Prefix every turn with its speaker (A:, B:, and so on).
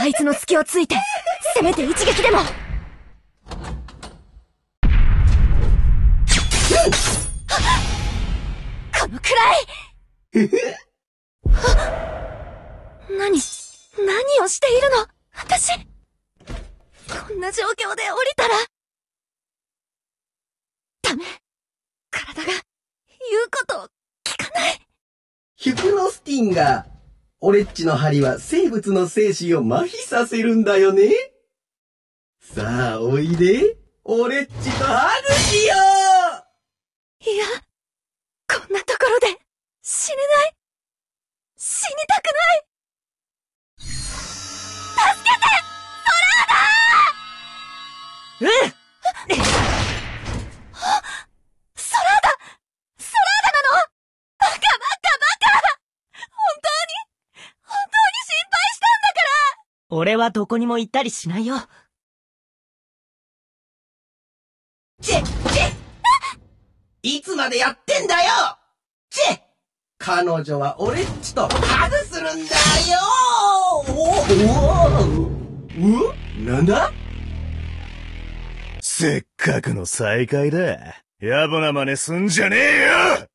A: あいつの隙をついて、せめて一撃でもこのくらい何、何をしているの私、こんな状況で降りたら、ダメ。体が、言うことを聞かない。ヒクロスティンが俺っちの針は生物の精神を麻痺させるんだよね。さあ、おいで。俺っちとハグし俺はどこにも行ったりしないよ。チェチェいつまでやってんだよチェ彼女は俺っちとハグするんだよおおうなんだせっかくの再会だ。野暮な真似すんじゃねえよ